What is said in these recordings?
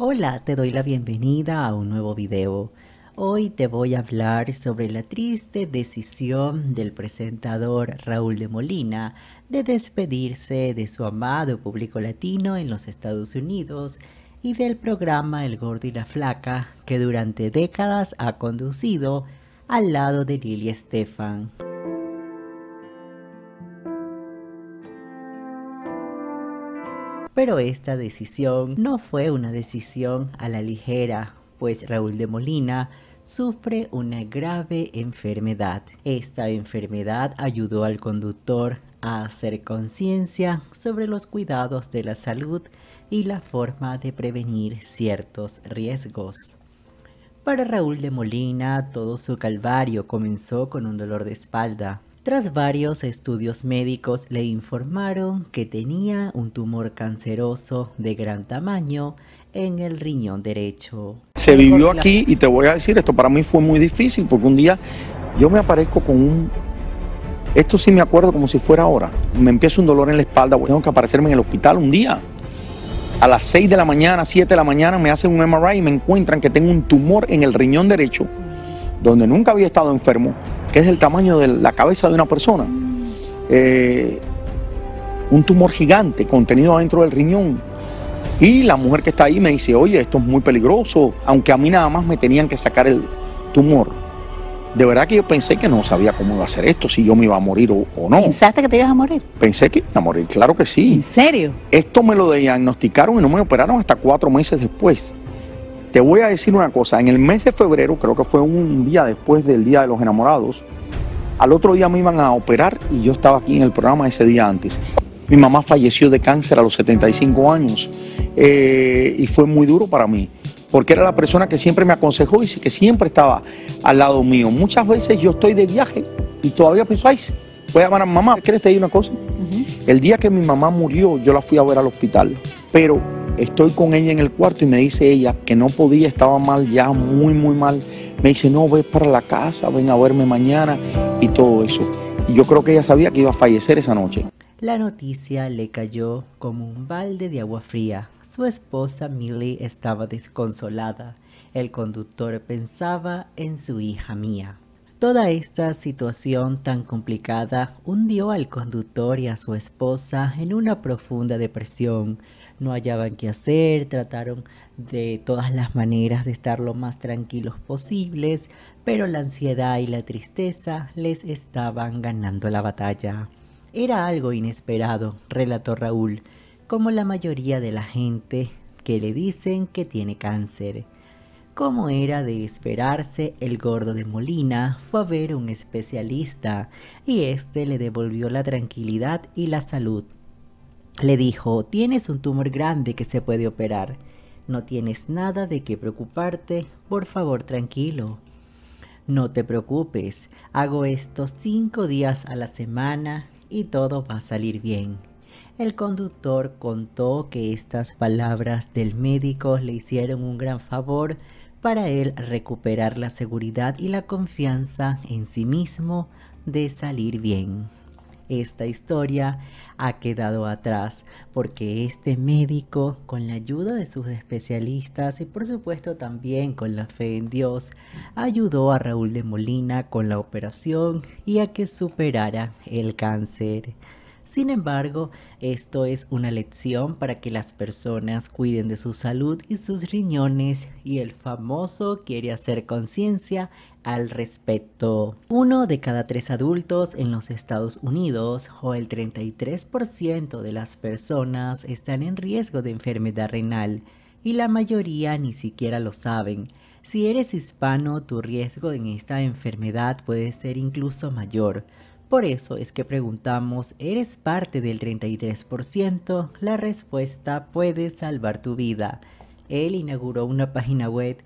Hola, te doy la bienvenida a un nuevo video. Hoy te voy a hablar sobre la triste decisión del presentador Raúl de Molina de despedirse de su amado público latino en los Estados Unidos y del programa El Gordo y la Flaca que durante décadas ha conducido al lado de Lili Estefan. Pero esta decisión no fue una decisión a la ligera, pues Raúl de Molina sufre una grave enfermedad. Esta enfermedad ayudó al conductor a hacer conciencia sobre los cuidados de la salud y la forma de prevenir ciertos riesgos. Para Raúl de Molina, todo su calvario comenzó con un dolor de espalda, tras varios estudios médicos le informaron que tenía un tumor canceroso de gran tamaño en el riñón derecho. Se vivió aquí y te voy a decir esto, para mí fue muy difícil porque un día yo me aparezco con un... Esto sí me acuerdo como si fuera ahora. Me empieza un dolor en la espalda, tengo que aparecerme en el hospital un día. A las 6 de la mañana, 7 de la mañana me hacen un MRI y me encuentran que tengo un tumor en el riñón derecho, donde nunca había estado enfermo que es el tamaño de la cabeza de una persona. Eh, un tumor gigante contenido adentro del riñón. Y la mujer que está ahí me dice, oye, esto es muy peligroso, aunque a mí nada más me tenían que sacar el tumor. De verdad que yo pensé que no sabía cómo iba a hacer esto, si yo me iba a morir o, o no. ¿Pensaste que te ibas a morir? Pensé que iba a morir, claro que sí. ¿En serio? Esto me lo diagnosticaron y no me operaron hasta cuatro meses después. Te voy a decir una cosa, en el mes de febrero, creo que fue un día después del Día de los Enamorados, al otro día me iban a operar y yo estaba aquí en el programa ese día antes. Mi mamá falleció de cáncer a los 75 años eh, y fue muy duro para mí, porque era la persona que siempre me aconsejó y que siempre estaba al lado mío. Muchas veces yo estoy de viaje y todavía pienso, ay, voy a llamar a mi mamá, ¿quieres te decir una cosa? El día que mi mamá murió, yo la fui a ver al hospital, pero estoy con ella en el cuarto y me dice ella que no podía, estaba mal ya, muy, muy mal. Me dice, no, ve para la casa, ven a verme mañana y todo eso. yo creo que ella sabía que iba a fallecer esa noche. La noticia le cayó como un balde de agua fría. Su esposa Millie estaba desconsolada. El conductor pensaba en su hija mía. Toda esta situación tan complicada hundió al conductor y a su esposa en una profunda depresión, no hallaban qué hacer, trataron de todas las maneras de estar lo más tranquilos posibles, pero la ansiedad y la tristeza les estaban ganando la batalla. Era algo inesperado, relató Raúl, como la mayoría de la gente que le dicen que tiene cáncer. Como era de esperarse, el gordo de Molina fue a ver a un especialista y este le devolvió la tranquilidad y la salud. Le dijo, tienes un tumor grande que se puede operar. No tienes nada de qué preocuparte, por favor tranquilo. No te preocupes, hago esto cinco días a la semana y todo va a salir bien. El conductor contó que estas palabras del médico le hicieron un gran favor para él recuperar la seguridad y la confianza en sí mismo de salir bien esta historia ha quedado atrás porque este médico, con la ayuda de sus especialistas y por supuesto también con la fe en Dios, ayudó a Raúl de Molina con la operación y a que superara el cáncer. Sin embargo, esto es una lección para que las personas cuiden de su salud y sus riñones y el famoso quiere hacer conciencia al respecto. Uno de cada tres adultos en los Estados Unidos o el 33% de las personas están en riesgo de enfermedad renal y la mayoría ni siquiera lo saben. Si eres hispano, tu riesgo en esta enfermedad puede ser incluso mayor. Por eso es que preguntamos, ¿eres parte del 33%? La respuesta puede salvar tu vida. Él inauguró una página web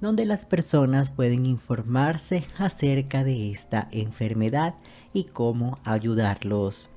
donde las personas pueden informarse acerca de esta enfermedad y cómo ayudarlos.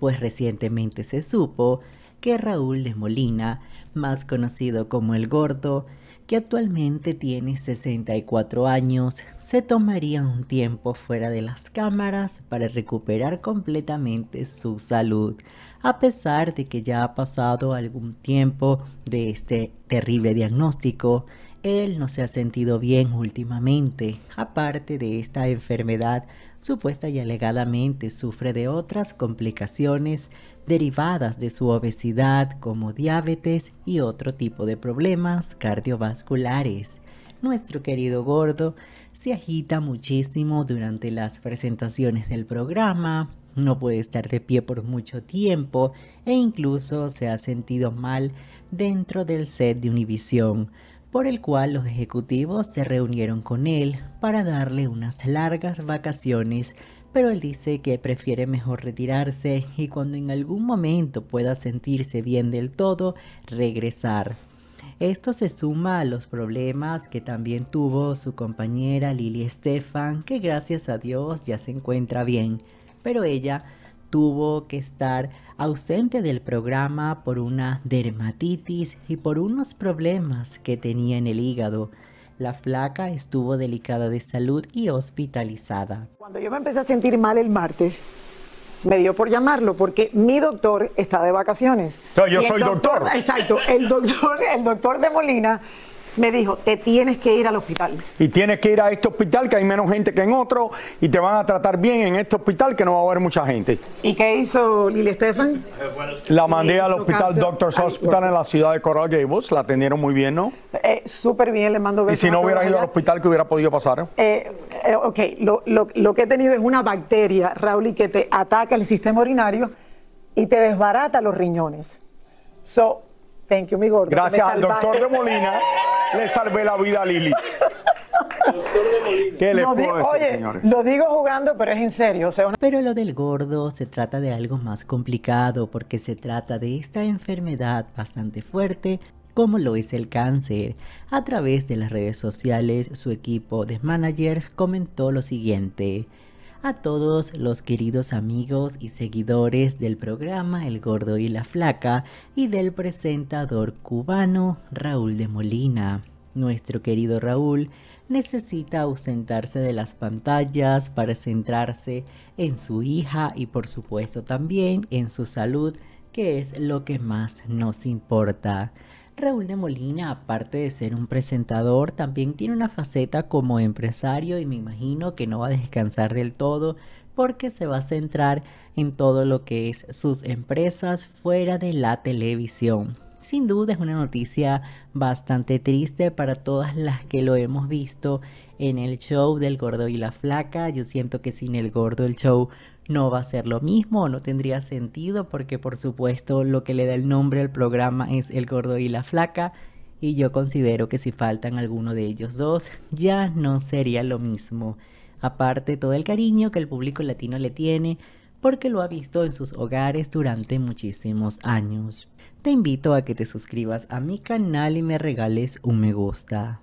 Pues recientemente se supo que Raúl de Molina, más conocido como el Gordo, que actualmente tiene 64 años, se tomaría un tiempo fuera de las cámaras para recuperar completamente su salud, a pesar de que ya ha pasado algún tiempo de este terrible diagnóstico. Él no se ha sentido bien últimamente, aparte de esta enfermedad, supuesta y alegadamente sufre de otras complicaciones derivadas de su obesidad como diabetes y otro tipo de problemas cardiovasculares. Nuestro querido gordo se agita muchísimo durante las presentaciones del programa, no puede estar de pie por mucho tiempo e incluso se ha sentido mal dentro del set de Univisión, por el cual los ejecutivos se reunieron con él para darle unas largas vacaciones pero él dice que prefiere mejor retirarse y cuando en algún momento pueda sentirse bien del todo, regresar. Esto se suma a los problemas que también tuvo su compañera Lili Stefan, que gracias a Dios ya se encuentra bien, pero ella tuvo que estar ausente del programa por una dermatitis y por unos problemas que tenía en el hígado. La flaca estuvo delicada de salud y hospitalizada. Cuando yo me empecé a sentir mal el martes, me dio por llamarlo porque mi doctor está de vacaciones. yo soy doctor, doctor. Exacto, el doctor, el doctor de Molina me dijo, te tienes que ir al hospital. Y tienes que ir a este hospital que hay menos gente que en otro y te van a tratar bien en este hospital que no va a haber mucha gente. ¿Y qué hizo Lili Estefan? La mandé al hospital Doctors Hospital en la ciudad de Coral Gables, la atendieron muy bien, ¿no? Eh, Súper bien, le mando besos. Y si no hubiera ido al hospital, ¿qué hubiera podido pasar? Eh, eh ok, lo, que he tenido es una bacteria, Raúl, que te ataca el sistema urinario y te desbarata los riñones. So, Gracias al doctor de Molina le salvé la vida a Lili. ¿Qué le oye, Lo digo jugando, pero es en serio. Pero lo del gordo se trata de algo más complicado porque se trata de esta enfermedad bastante fuerte como lo es el cáncer. A través de las redes sociales, su equipo de managers comentó lo siguiente a todos los queridos amigos y seguidores del programa El Gordo y la Flaca y del presentador cubano Raúl de Molina. Nuestro querido Raúl necesita ausentarse de las pantallas para centrarse en su hija y por supuesto también en su salud, que es lo que más nos importa. Raúl de Molina, aparte de ser un presentador, también tiene una faceta como empresario y me imagino que no va a descansar del todo porque se va a centrar en todo lo que es sus empresas fuera de la televisión. Sin duda es una noticia bastante triste para todas las que lo hemos visto en el show del gordo y la flaca. Yo siento que sin el gordo el show no va a ser lo mismo, no tendría sentido porque por supuesto lo que le da el nombre al programa es el gordo y la flaca y yo considero que si faltan alguno de ellos dos ya no sería lo mismo. Aparte todo el cariño que el público latino le tiene porque lo ha visto en sus hogares durante muchísimos años te invito a que te suscribas a mi canal y me regales un me gusta.